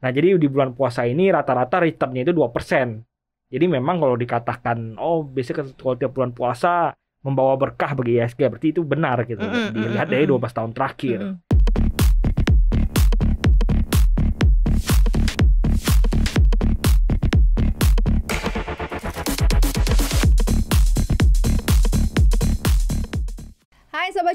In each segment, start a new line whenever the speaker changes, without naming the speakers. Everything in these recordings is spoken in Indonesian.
Nah, jadi di bulan puasa ini rata-rata returnnya itu 2%. Jadi memang kalau dikatakan, oh biasanya kalau tiap bulan puasa membawa berkah bagi ISG, berarti itu benar gitu. Mm -hmm. Dilihat dari 12 tahun terakhir. Mm -hmm.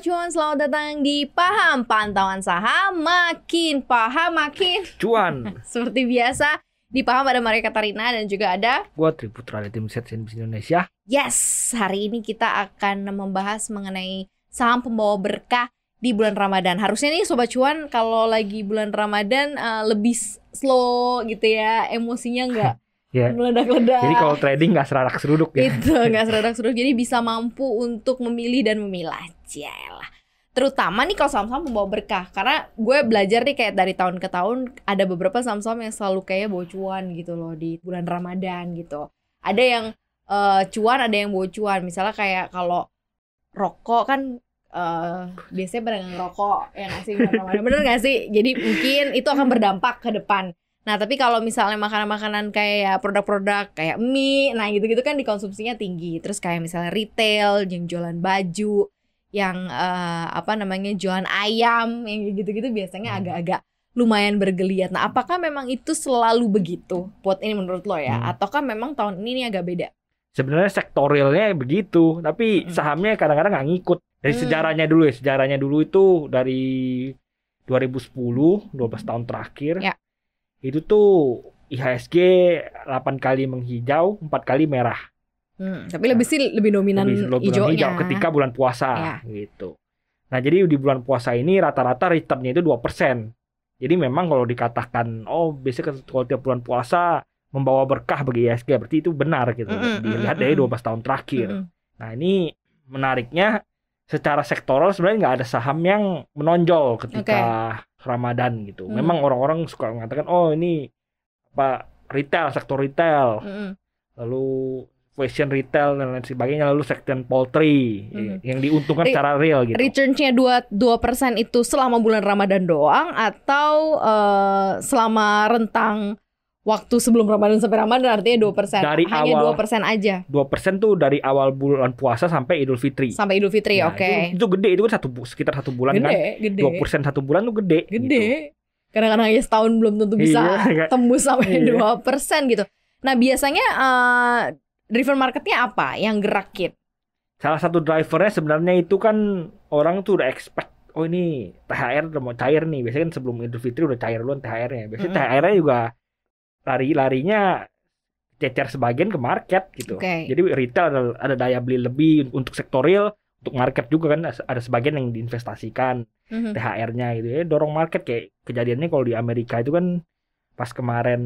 cuan, selamat datang di Paham Pantauan Saham Makin Paham Makin Cuan Seperti biasa, di Paham ada Maria Katarina dan juga ada
Gua Triputra dari tim set Indonesia
Yes, hari ini kita akan membahas mengenai saham pembawa berkah di bulan Ramadan. Harusnya nih Sobat Cuan kalau lagi bulan Ramadan uh, lebih slow gitu ya, emosinya enggak yeah. meledak-ledak. Jadi kalau
trading nggak seradak seruduk ya. Itu
nggak seradak seruduk. Jadi bisa mampu untuk memilih dan memilah. Jelah. Terutama nih kalau saham-saham membawa berkah. Karena gue belajar nih kayak dari tahun ke tahun ada beberapa saham-saham yang selalu kayak bocuan gitu loh di bulan Ramadan gitu. Ada yang uh, cuan, ada yang bocuan. Misalnya kayak kalau rokok kan Uh, biasanya pada rokok yang ngasih bulan bener gak sih? Jadi mungkin itu akan berdampak ke depan Nah, tapi kalau misalnya makanan-makanan kayak ya produk-produk kayak mie, nah gitu-gitu kan dikonsumsinya tinggi. Terus kayak misalnya retail yang jualan baju, yang uh, apa namanya jualan ayam, yang gitu-gitu biasanya hmm. agak-agak lumayan bergeliat. Nah, apakah memang itu selalu begitu? Buat ini menurut lo ya, hmm. ataukah memang tahun ini ini agak beda?
Sebenarnya sektorialnya begitu, tapi hmm. sahamnya kadang-kadang nggak ngikut. Dari hmm. sejarahnya dulu ya, sejarahnya dulu itu dari 2010, 12 tahun terakhir. Ya itu tuh IHSG 8 kali menghijau, 4 kali merah.
Hmm, tapi lebih nah, sih lebih dominan lebih, hijau ketika bulan
puasa ya. gitu. Nah, jadi di bulan puasa ini rata-rata returnnya itu 2%. Jadi memang kalau dikatakan oh biasanya kalau tiap bulan puasa membawa berkah bagi IHSG berarti itu benar gitu. Mm -hmm. Dilihat dari 12 tahun terakhir. Mm -hmm. Nah, ini menariknya secara sektoral sebenarnya nggak ada saham yang menonjol ketika okay. Ramadan gitu. Hmm. Memang orang-orang suka mengatakan oh ini apa retail sektor retail. Hmm. Lalu fashion retail dan lain sebagainya lalu sektor poultry hmm. yang diuntungkan eh, secara real gitu.
Returnnya dua dua persen itu selama bulan Ramadan doang atau uh, selama rentang waktu sebelum Ramadan sampai Ramadan artinya dua persen. Dari Hanya awal, 2 persen aja.
dua persen tuh dari awal bulan puasa sampai Idul Fitri. Sampai
Idul Fitri, nah, oke. Okay. Itu,
itu gede, itu kan satu sekitar satu bulan gede, kan. Gede. 2 persen satu bulan tuh gede. Gede. Gitu.
Kadang-kadang hanya setahun belum tentu bisa iya, tembus sampai iya. persen gitu. Nah biasanya uh, driver marketnya apa yang gerak gerakin?
Salah satu drivernya sebenarnya itu kan orang tuh udah expect oh ini THR udah mau cair nih. Biasanya kan sebelum Idul Fitri udah cair duluan THR-nya. Biasanya mm -hmm. THR-nya juga lari-larinya cecer sebagian ke market gitu. Okay. Jadi retail ada, ada daya beli lebih untuk sektorial, untuk market juga kan ada sebagian yang diinvestasikan mm-hmm. THR-nya gitu ya. Dorong market kayak kejadiannya kalau di Amerika itu kan pas kemarin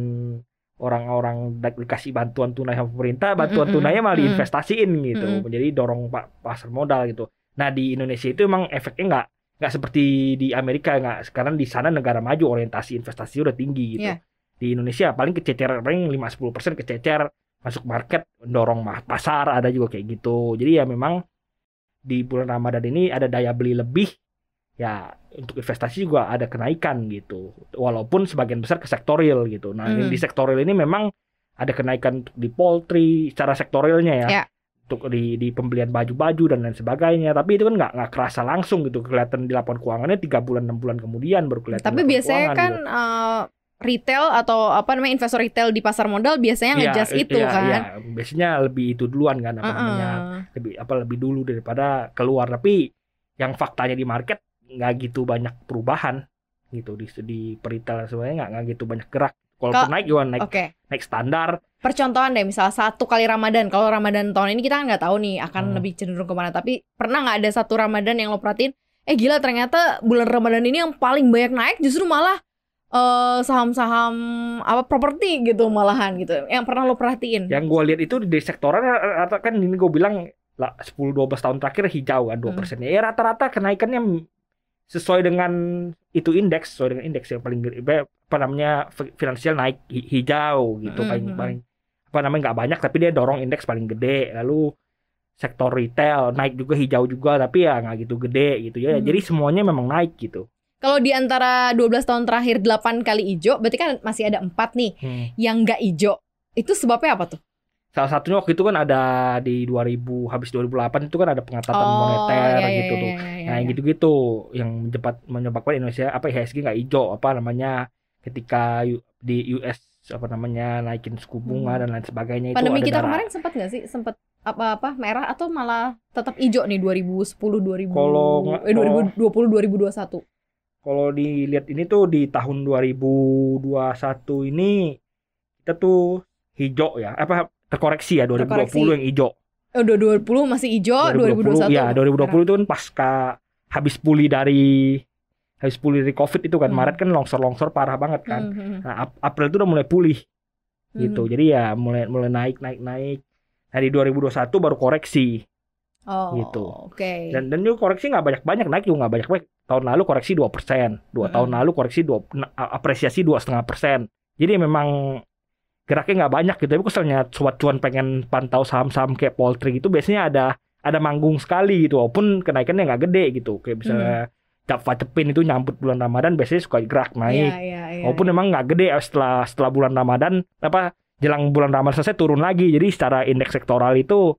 orang-orang dikasih bantuan tunai sama pemerintah, bantuan mm-hmm. tunainya malah mm-hmm. diinvestasiin gitu. menjadi hmm Jadi dorong pasar modal gitu. Nah, di Indonesia itu emang efeknya nggak nggak seperti di Amerika nggak sekarang di sana negara maju orientasi investasi udah tinggi gitu. Yeah di Indonesia paling kececer paling 5-10% kececer masuk market dorong pasar ada juga kayak gitu jadi ya memang di bulan Ramadan ini ada daya beli lebih ya untuk investasi juga ada kenaikan gitu walaupun sebagian besar ke sektoril gitu nah hmm. di sektoril ini memang ada kenaikan di poultry secara sektorilnya ya yeah. untuk di, di pembelian baju-baju dan lain sebagainya tapi itu kan nggak nggak kerasa langsung gitu kelihatan di laporan keuangannya tiga bulan enam bulan kemudian baru kelihatan tapi biasanya kan gitu.
uh retail atau apa namanya investor retail di pasar modal biasanya ya, ngejudge itu iya, kan. Ya,
biasanya lebih itu duluan kan apa uh -uh. namanya lebih apa lebih dulu daripada keluar tapi yang faktanya di market nggak gitu banyak perubahan gitu di di peritel sebenarnya nggak nggak gitu banyak gerak. Kalau naik juga naik okay. naik standar.
Percontohan deh misal satu kali Ramadan kalau Ramadan tahun ini kita kan nggak tahu nih akan hmm. lebih cenderung kemana tapi pernah nggak ada satu Ramadan yang lo perhatiin eh gila ternyata bulan Ramadan ini yang paling banyak naik justru malah saham eh, saham-saham apa properti gitu malahan gitu yang pernah lo perhatiin
yang gue lihat itu di sektoran rata-rata kan ini gue bilang lah sepuluh dua tahun terakhir hijau kan dua hmm. persennya ya rata-rata kenaikannya sesuai dengan itu indeks sesuai dengan indeks yang paling apa namanya finansial naik hijau gitu hmm, hmm, hmm. paling apa namanya nggak banyak tapi dia dorong indeks paling gede lalu sektor retail naik juga hijau juga tapi ya nggak gitu gede gitu ya hmm. jadi semuanya memang naik gitu
kalau di antara 12 tahun terakhir 8 kali ijo, berarti kan masih ada 4 nih hmm. yang nggak ijo. Itu sebabnya apa tuh?
Salah satunya waktu itu kan ada di 2000 habis 2008 itu kan ada pengetatan oh, moneter iya, iya gitu iya, tuh. Iya, iya, iya nah, iya. gitu-gitu yang cepat menyebabkan Indonesia apa IHSG nggak ijo? apa namanya ketika di US apa namanya naikin suku bunga hmm. dan lain sebagainya Pandemi itu kita darah. kemarin
sempat nggak sih sempat apa-apa merah atau malah tetap ijo nih 2010 2000 Kalau eh, 2020 2021
kalau dilihat ini tuh di tahun 2021 ini kita tuh hijau ya apa terkoreksi ya 2020 terkoreksi. yang hijau.
Oh, 2020 masih hijau, 2020, 2021. Ya, 2020
itu kan pasca habis pulih dari habis pulih dari Covid itu kan hmm. Maret kan longsor-longsor parah banget kan. Hmm. hmm, hmm. Nah, April itu udah mulai pulih. Gitu. Hmm. Gitu. Jadi ya mulai mulai naik naik naik. Nah, di 2021 baru koreksi. Oh, gitu. Oke. Okay. Dan dan itu koreksi nggak banyak-banyak naik juga nggak banyak-banyak. Tahun lalu koreksi dua persen, dua hmm. tahun lalu koreksi dua apresiasi dua setengah persen. Jadi memang geraknya nggak banyak gitu. Tapi keselnya sobat cuan pengen pantau saham-saham kayak poultry gitu biasanya ada ada manggung sekali gitu. Walaupun kenaikannya nggak gede gitu. Kayak misalnya mm -hmm. Java Cepin itu nyambut bulan Ramadan biasanya suka gerak iya, naik. Yeah, yeah, yeah, Walaupun yeah. memang nggak gede eh, setelah setelah bulan Ramadan apa jelang bulan Ramadan selesai turun lagi. Jadi secara indeks sektoral itu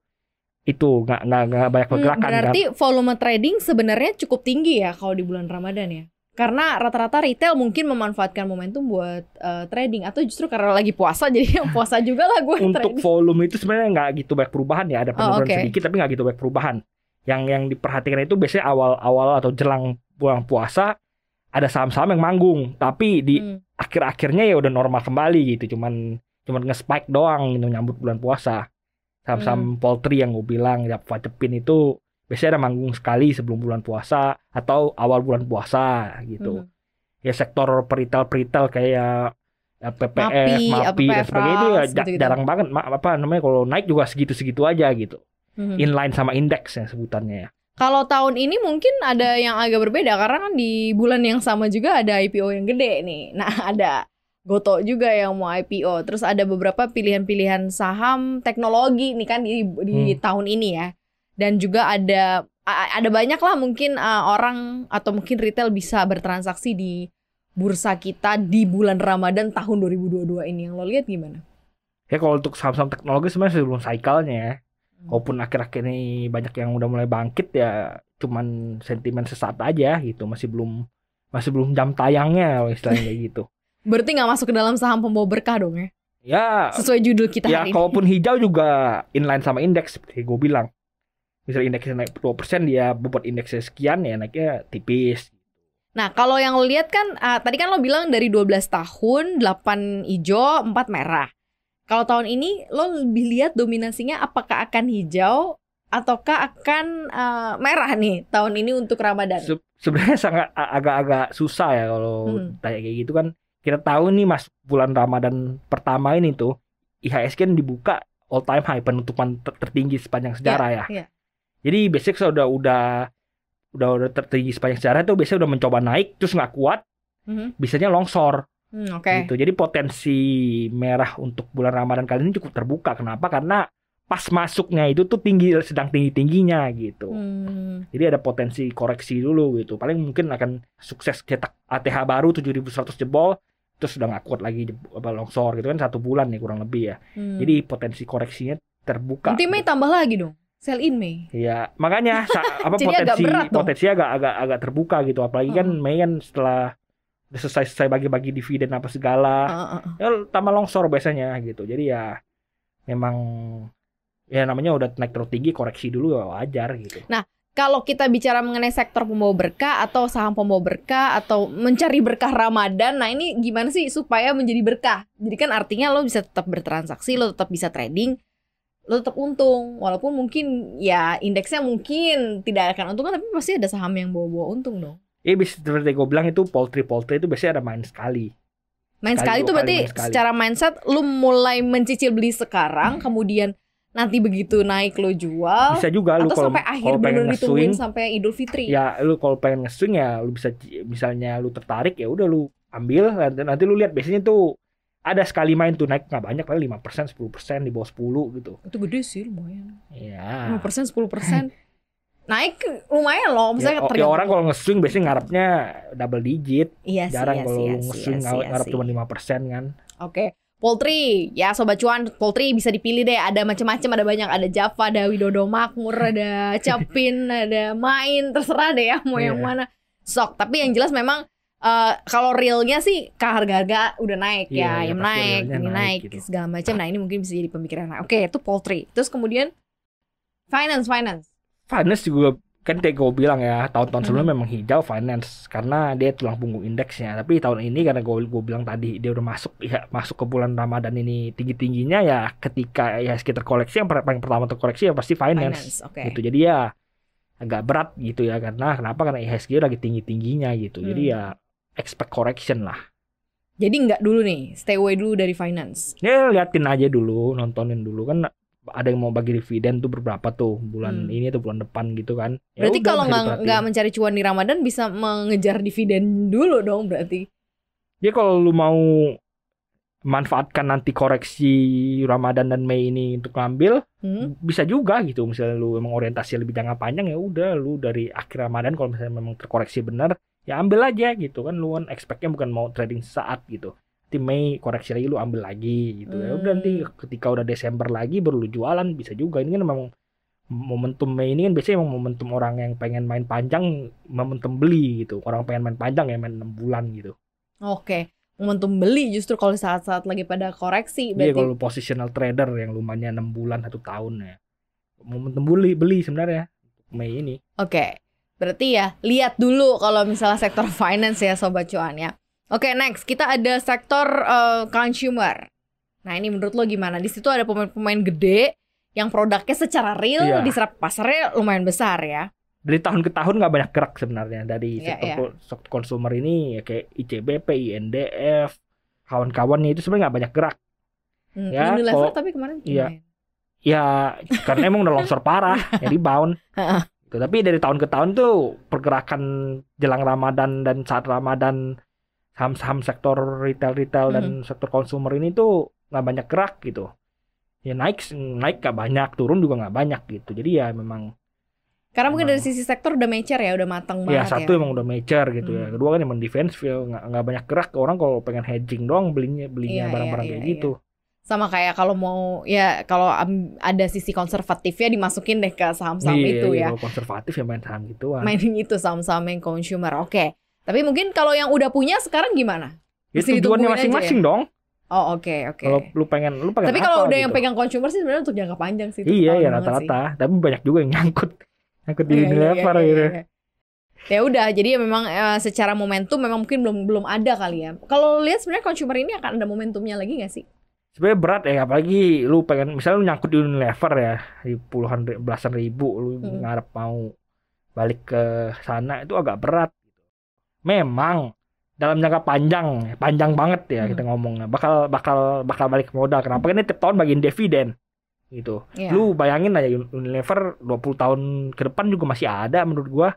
itu nggak nggak banyak hmm, pergerakan. Kan? berarti gak...
volume trading sebenarnya cukup tinggi ya kalau di bulan Ramadan ya. Karena rata-rata retail mungkin memanfaatkan momentum buat uh, trading atau justru karena lagi puasa jadi yang puasa juga lah gue Untuk trading.
volume itu sebenarnya nggak gitu banyak perubahan ya ada oh, penurunan oh, okay. sedikit tapi nggak gitu banyak perubahan. Yang yang diperhatikan itu biasanya awal-awal atau jelang bulan puasa ada saham-saham yang manggung tapi di hmm. akhir-akhirnya ya udah normal kembali gitu cuman cuman nge-spike doang gitu nyambut bulan puasa. Saham-saham hmm. poultry yang gue bilang, ya Fajepin itu biasanya ada manggung sekali sebelum bulan puasa atau awal bulan puasa gitu. Hmm. Ya sektor peritel-peritel kayak ya, PPS, MAPI, MAPI dan sebagainya itu ya gitu -gitu. jarang banget apa namanya kalau naik juga segitu-segitu aja gitu.
Hmm. Inline
sama indeks ya sebutannya ya.
Kalau tahun ini mungkin ada yang agak berbeda karena kan di bulan yang sama juga ada IPO yang gede nih. Nah, ada Goto juga yang mau IPO. Terus ada beberapa pilihan-pilihan saham teknologi nih kan di, di hmm. tahun ini ya. Dan juga ada ada banyak lah mungkin orang atau mungkin retail bisa bertransaksi di bursa kita di bulan Ramadan tahun 2022 ini yang lo lihat gimana?
Ya kalau untuk saham-saham teknologi sebenarnya sebelum cycle-nya ya. Hmm. Walaupun akhir-akhir ini banyak yang udah mulai bangkit ya cuman sentimen sesaat aja gitu masih belum masih belum jam tayangnya istilahnya gitu.
Berarti nggak masuk ke dalam saham pembawa berkah dong ya?
Ya. Sesuai
judul kita ya, hari ini. Ya kalaupun
hijau juga inline sama indeks seperti gue bilang. Misalnya indeksnya naik 2% dia bobot indeksnya sekian ya naiknya tipis.
Nah, kalau yang lo lihat kan uh, tadi kan lo bilang dari 12 tahun 8 hijau, 4 merah. Kalau tahun ini lo lebih lihat dominasinya apakah akan hijau ataukah akan uh, merah nih tahun ini untuk Ramadan? Se
Sebenarnya sangat agak-agak susah ya kalau hmm. tanya kayak gitu kan kita tahu nih mas bulan Ramadan pertama ini tuh IHSG kan dibuka all time high penutupan ter tertinggi sepanjang iya, sejarah yeah, ya. Yeah. Jadi basic sudah udah udah udah tertinggi sepanjang sejarah itu biasanya udah mencoba naik terus nggak kuat, mm -hmm. biasanya longsor. Mm, okay. gitu. Jadi potensi merah untuk bulan Ramadan kali ini cukup terbuka. Kenapa? Karena pas masuknya itu tuh tinggi sedang tinggi tingginya gitu Mm. jadi ada potensi koreksi dulu gitu paling mungkin akan sukses cetak ATH baru 7100 jebol terus udah nggak kuat lagi apa longsor gitu kan satu bulan nih kurang lebih ya hmm. jadi potensi koreksinya terbuka nanti Mei
gitu. tambah lagi dong sell in Mei
iya makanya apa potensi agak potensi agak agak agak terbuka gitu apalagi uh. kan hmm. Mei kan setelah selesai selesai bagi-bagi dividen apa segala uh, uh, ya tambah longsor biasanya gitu jadi ya memang ya namanya udah naik terlalu tinggi koreksi dulu ya wajar gitu nah
kalau kita bicara mengenai sektor pembawa berkah atau saham pembawa berkah atau mencari berkah Ramadan, nah ini gimana sih supaya menjadi berkah? Jadi kan artinya lo bisa tetap bertransaksi, lo tetap bisa trading, lo tetap untung walaupun mungkin ya indeksnya mungkin tidak akan untung tapi pasti ada saham yang bawa-bawa untung
dong. Iya bisa seperti gue bilang itu poultry poultry itu biasanya ada main sekali. Main sekali, itu berarti main sekali. secara
mindset lo mulai mencicil beli sekarang hmm. kemudian nanti begitu naik lo jual bisa juga lu kalau sampai akhir kalau ditungguin sampai Idul Fitri ya
lu kalau pengen ngesuin ya lu bisa misalnya lu tertarik ya udah lu ambil nanti, nanti lu lihat biasanya tuh ada sekali main tuh naik nggak banyak paling lima persen sepuluh persen di bawah sepuluh gitu itu
gede sih lumayan
iya. lima
persen sepuluh persen naik lumayan loh misalnya ya, ya orang
kalau ngeswing biasanya ngarepnya double digit iya, jarang iya, kalau iya, ngeswing iya, ngarep iya, cuma lima persen kan
oke okay. Poultry, ya sobat cuan, poultry bisa dipilih deh. Ada macam-macam, ada banyak, ada Java, ada Widodo Makmur, ada Capin, ada Main, terserah deh ya mau yeah. yang iya. mana. Sok, tapi yang jelas memang uh, kalau realnya sih ke harga-harga udah naik yeah, ya, iya, yang naik, ini naik, naik gitu. segala macam. Nah, ini mungkin bisa jadi pemikiran. Nah, oke, itu poultry. Terus kemudian finance, finance.
Finance juga kan kayak gue bilang ya tahun-tahun sebelumnya hmm. memang hijau finance karena dia tulang punggung indeksnya tapi tahun ini karena gue gue bilang tadi dia udah masuk ya masuk ke bulan ramadan ini tinggi tingginya ya ketika ya sekitar koleksi yang paling pertama terkoreksi ya pasti finance, finance okay. gitu jadi ya agak berat gitu ya karena kenapa karena IHSG e lagi tinggi tingginya gitu hmm. jadi ya expect correction lah
jadi nggak dulu nih stay away dulu dari finance
ya liatin aja dulu nontonin dulu kan ada yang mau bagi dividen tuh berapa tuh bulan hmm. ini atau bulan depan gitu kan. Ya berarti kalau nggak
mencari cuan di Ramadan bisa mengejar dividen dulu dong berarti.
Ya kalau lu mau manfaatkan nanti koreksi Ramadan dan Mei ini untuk ngambil hmm. bisa juga gitu misalnya lu emang orientasi lebih jangka panjang ya udah lu dari akhir Ramadan kalau misalnya memang terkoreksi benar ya ambil aja gitu kan lu kan expectnya bukan mau trading saat gitu nanti Mei koreksi lagi lu ambil lagi gitu hmm. ya udah nanti hmm. ketika udah Desember lagi baru lu jualan bisa juga ini kan memang momentum Mei ini kan biasanya emang momentum orang yang pengen main panjang momentum beli gitu orang pengen main panjang ya main enam bulan gitu
oke okay. momentum beli justru kalau saat-saat lagi pada koreksi iya, berarti iya kalau
positional trader yang lumanya enam bulan satu tahun ya momentum beli beli sebenarnya Mei ini
oke okay. berarti ya lihat dulu kalau misalnya sektor finance ya sobat cuan ya Oke, okay, next kita ada sektor uh, consumer. Nah, ini menurut lo gimana? Di situ ada pemain-pemain gede yang produknya secara real yeah. diserap pasarnya lumayan besar ya.
Dari tahun ke tahun nggak banyak gerak sebenarnya dari yeah, sektor, yeah. Iya. consumer ini ya kayak ICBP, INDF, kawan-kawannya itu sebenarnya nggak banyak gerak.
Hmm, ya, ini kalau, tapi kemarin iya.
Ya, karena emang udah longsor parah, jadi bound. Gitu, tapi dari tahun ke tahun tuh pergerakan jelang Ramadan dan saat Ramadan saham-saham sektor retail-retail hmm. dan sektor konsumer ini tuh nggak banyak gerak gitu. Ya naik naik nggak banyak, turun juga nggak banyak gitu. Jadi ya memang
karena mungkin dari sisi sektor udah mature ya, udah matang ya, banget. Satu ya, satu emang
udah mature gitu hmm. ya. Kedua kan emang defensif feel nggak banyak gerak. Orang kalau pengen hedging doang belinya belinya iya, iya, barang-barang iya, kayak gitu.
Sama kayak kalau mau ya kalau um, ada sisi konservatif ya dimasukin deh ke saham-saham itu ya. Kalau
konservatif ya main saham gituan. mainin
itu saham-saham yang consumer. Oke. Okay. Tapi mungkin kalau yang udah punya sekarang gimana?
Ya, Mesti tujuannya ya? masing-masing ya? dong. Oh oke okay, oke. Okay. Kalau lu pengen lu pengen. Tapi kalau udah gitu. yang pegang
consumer sih sebenarnya untuk jangka panjang sih. Iya iya rata-rata.
Tapi banyak juga yang nyangkut nyangkut di iya, dunia iya, iya, gitu. Iya, iya.
ya udah jadi ya memang uh, secara momentum memang mungkin belum belum ada kali ya kalau lihat sebenarnya consumer ini akan ada momentumnya lagi nggak sih
sebenarnya berat ya apalagi lu pengen misalnya lu nyangkut di Unilever ya di puluhan belasan ribu lu hmm. ngarep mau balik ke sana itu agak berat memang dalam jangka panjang, panjang banget ya hmm. kita ngomongnya. Bakal bakal bakal balik ke modal. Kenapa? Karena tiap tahun bagiin dividen gitu. Yeah. Lu bayangin aja Unilever 20 tahun ke depan juga masih ada menurut gua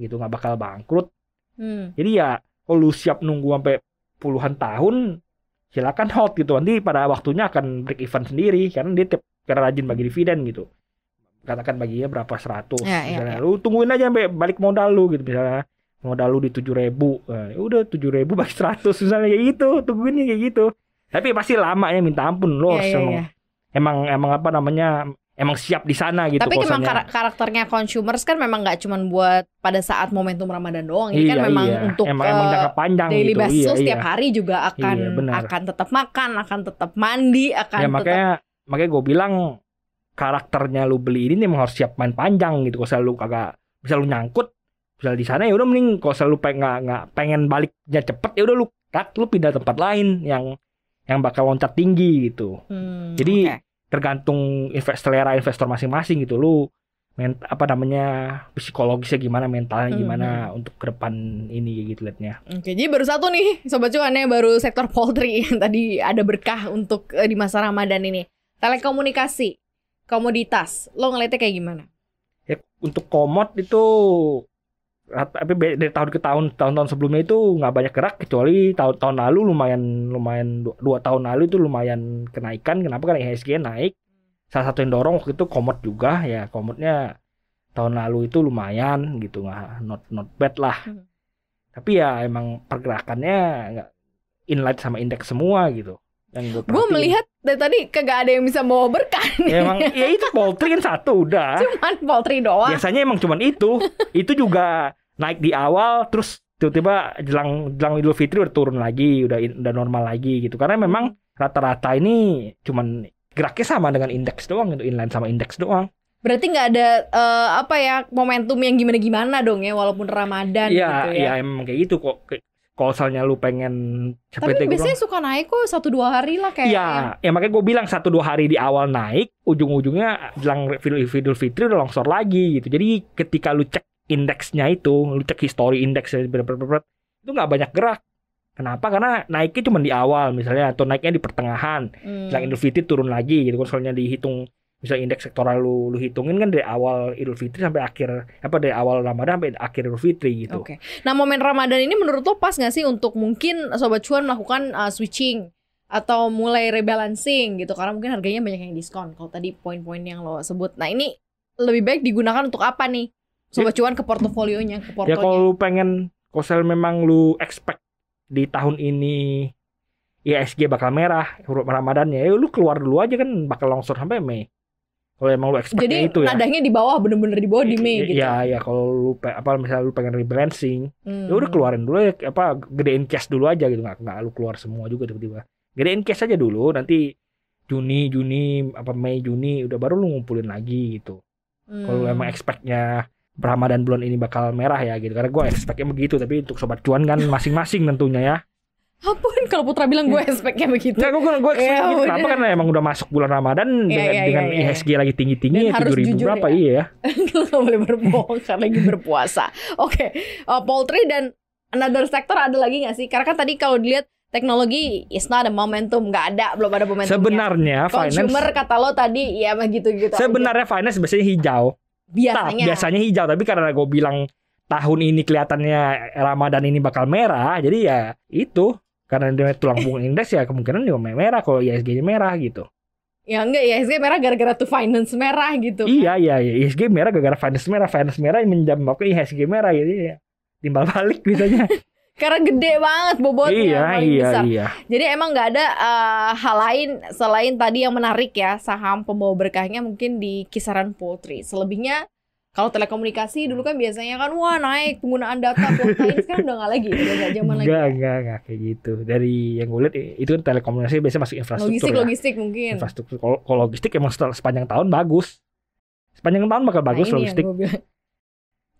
gitu nggak bakal bangkrut. Hmm. Jadi ya kalau lu siap nunggu sampai puluhan tahun silakan hold gitu nanti pada waktunya akan break even sendiri karena dia tiap karena rajin bagi dividen gitu katakan baginya berapa seratus yeah, iya, misalnya yeah, lu tungguin aja sampai balik modal lu gitu misalnya modal lu di tujuh ribu nah, udah tujuh ribu bagi seratus misalnya kayak gitu tungguinnya kayak gitu tapi pasti lama ya minta ampun lo yeah, yeah, emang, yeah. emang emang apa namanya emang siap di sana gitu tapi emang memang
karakternya consumers kan memang nggak cuma buat pada saat momentum ramadan doang ini kan iya, kan memang iya. untuk emang, emang jangka eh, panjang daily gitu. Iya, basis iya, setiap iya. hari juga iya, akan iya, akan tetap makan akan tetap mandi akan ya, makanya
tetap... makanya gue bilang karakternya lu beli ini memang harus siap main panjang gitu kalau lu kagak bisa lu nyangkut bisa di sana ya udah mending kalau selalu pengen nggak nggak pengen baliknya cepet ya udah lu cut lu pindah tempat lain yang yang bakal loncat tinggi gitu hmm, jadi okay. tergantung invest, selera investor masing-masing gitu lu ment apa namanya psikologisnya gimana mentalnya hmm, gimana hmm. untuk ke depan ini gitu liatnya.
Oke, jadi baru satu nih sobat cuannya baru sektor poultry yang tadi ada berkah untuk eh, di masa Ramadan ini. Telekomunikasi, komoditas, lo ngeliatnya kayak gimana?
Ya, untuk komod itu tapi dari tahun ke tahun tahun-tahun sebelumnya itu nggak banyak gerak kecuali tahun-tahun lalu lumayan lumayan dua, dua tahun lalu itu lumayan kenaikan kenapa kan IHSG naik salah satu yang dorong waktu itu komod juga ya komodnya tahun lalu itu lumayan gitu nggak not not bad lah hmm. tapi ya emang pergerakannya nggak inline sama indeks semua gitu gue melihat
dari tadi kagak ada yang bisa bawa berkah. ya, emang
ya itu poultry kan satu udah
cuman poultry doang
biasanya emang cuman itu itu juga naik di awal terus tiba-tiba jelang jelang Idul Fitri udah turun lagi udah udah normal lagi gitu karena memang rata-rata ini cuman geraknya sama dengan indeks doang gitu inline sama indeks doang
berarti nggak ada uh, apa ya momentum yang gimana gimana dong ya walaupun Ramadan ya, gitu ya. Ya
emang kayak gitu kok kalau misalnya lu pengen CPT tapi gitu biasanya kan.
suka naik kok satu dua hari lah kayak iya, ya
ya makanya gue bilang satu dua hari di awal naik ujung-ujungnya jelang Idul Fitri udah longsor lagi gitu jadi ketika lu cek indeksnya itu lu cek history indeksnya itu nggak banyak gerak Kenapa? Karena naiknya cuma di awal misalnya atau naiknya di pertengahan, hmm. jelang Idul Fitri turun lagi gitu. Kalau soalnya dihitung misal indeks sektoral lu lu hitungin kan dari awal Idul Fitri sampai akhir apa dari awal Ramadan sampai akhir Idul Fitri gitu. Oke. Okay.
Nah, momen Ramadan ini menurut lo pas nggak sih untuk mungkin sobat cuan melakukan uh, switching atau mulai rebalancing gitu karena mungkin harganya banyak yang diskon kalau tadi poin-poin yang lo sebut. Nah, ini lebih baik digunakan untuk apa nih? Sobat ya. cuan ke portofolionya, ke portonya. Ya kalau
lu pengen kosel memang lu expect di tahun ini ISG bakal merah huruf Ramadannya, ya lu keluar dulu aja kan bakal longsor sampai Mei kalau emang lu expect jadi itu ya. nadanya
di bawah bener-bener di bawah di iya, me iya, gitu ya
iya kalau lu apa misalnya lu pengen rebalancing hmm. ya udah hmm. keluarin dulu ya apa gedein cash dulu aja gitu nggak nggak lu keluar semua juga tiba-tiba gedein cash aja dulu nanti Juni Juni apa Mei Juni udah baru lu ngumpulin lagi gitu hmm. kalau emang expectnya Ramadan bulan ini bakal merah ya gitu karena gue expectnya begitu tapi untuk sobat cuan kan masing-masing tentunya ya
Ampun kalau Putra bilang gue speknya begitu. Enggak,
gue gue ya, gitu. Kenapa karena emang udah masuk bulan Ramadan ya, dengan, ya, ya dengan ya, IHSG lagi tinggi tinggi ya tujuh ribu berapa ya. iya ya.
Gak boleh berbohong karena lagi berpuasa. Oke, okay. uh, poultry dan another sector ada lagi nggak sih? Karena kan tadi kalau dilihat teknologi is not a momentum nggak ada belum ada momentum sebenarnya consumer kata lo tadi ya begitu gitu sebenarnya
aja. finance biasanya hijau biasanya nah, biasanya hijau tapi karena gue bilang tahun ini kelihatannya Ramadan ini bakal merah jadi ya itu karena dia tulang punggung indeks ya kemungkinan dia merah kalau ISG-nya merah gitu.
Ya enggak ISG merah gara-gara tuh finance merah gitu. Kan?
Iya iya iya ISG merah gara-gara finance merah finance merah yang menyebabkan ISG merah jadi ya timbal balik biasanya.
karena gede banget bobotnya iya, iya, Iya. Jadi emang nggak ada uh, hal lain selain tadi yang menarik ya saham pembawa berkahnya mungkin di kisaran poultry. Selebihnya kalau telekomunikasi dulu kan biasanya kan wah naik penggunaan data kuotain nah, sekarang udah nggak lagi, ya? udah nggak zaman lagi.
Enggak, ya? enggak, enggak kayak gitu. Dari yang gue lihat itu kan telekomunikasi biasanya masuk infrastruktur. Logistik, ya. logistik mungkin. Infrastruktur. Kalau logistik emang sepanjang tahun bagus. Sepanjang tahun bakal nah, bagus logistik.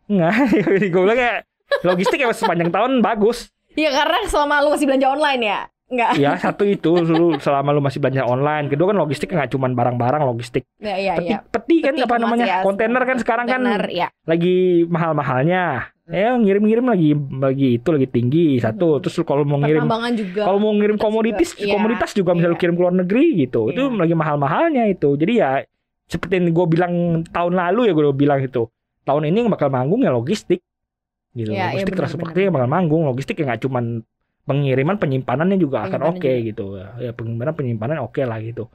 Enggak, gue bilang kayak logistik emang sepanjang tahun bagus.
Iya karena selama lu masih belanja online ya. Enggak.
Ya satu itu dulu selama lu masih belanja online. Kedua kan logistik nggak cuma barang-barang logistik. Ya, ya, peti, ya. peti kan peti apa namanya ya, kontainer kan sekarang kontainer, kan ya. lagi mahal-mahalnya. Hmm. Ya ngirim-ngirim lagi bagi itu lagi tinggi satu. Hmm. Terus kalau mau ngirim Kalau mau ngirim iya, komoditas juga. komoditas juga misalnya ya. lu kirim ke luar negeri gitu. Ya. Itu iya. lagi mahal-mahalnya itu. Jadi ya seperti yang gue bilang tahun lalu ya gue bilang itu. Tahun ini bakal manggung ya logistik gitu. Ya, logistik ya, bener, transportasi yang bakal manggung, logistik ya nggak cuma pengiriman penyimpanannya juga akan oke okay, gitu ya pengiriman penyimpanan oke okay lah gitu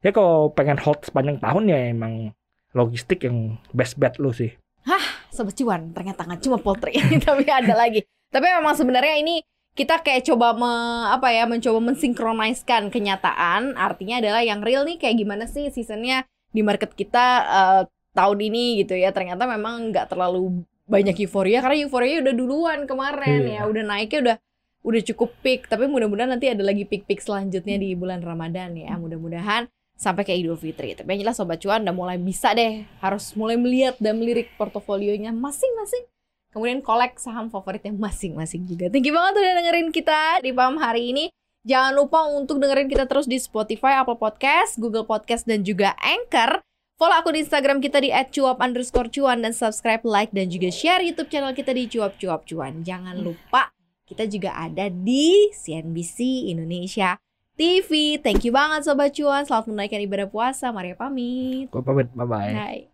ya kalau pengen hot sepanjang tahun ya emang logistik yang best bet lu sih
hah sobat cuan ternyata nggak cuma poultry tapi ada lagi tapi memang sebenarnya ini kita kayak coba me, apa ya mencoba mensinkronaiskan kenyataan artinya adalah yang real nih kayak gimana sih seasonnya di market kita uh, tahun ini gitu ya ternyata memang nggak terlalu banyak euforia karena euforia udah duluan kemarin ya. iya. ya udah naiknya udah udah cukup peak tapi mudah-mudahan nanti ada lagi peak-peak selanjutnya di bulan Ramadan ya mudah-mudahan sampai ke Idul Fitri tapi yang jelas sobat cuan udah mulai bisa deh harus mulai melihat dan melirik portofolionya masing-masing kemudian kolek saham favoritnya masing-masing juga thank you banget udah dengerin kita di paham hari ini jangan lupa untuk dengerin kita terus di Spotify Apple Podcast Google Podcast dan juga Anchor Follow aku di Instagram kita di @cuap underscore cuan dan subscribe, like, dan juga share YouTube channel kita di cuap cuap cuan. Jangan lupa kita juga ada di CNBC Indonesia TV. Thank you banget Sobat Cuan. Selamat menaikkan ibadah puasa. Maria pamit. Gue pamit. Bye-bye. bye bye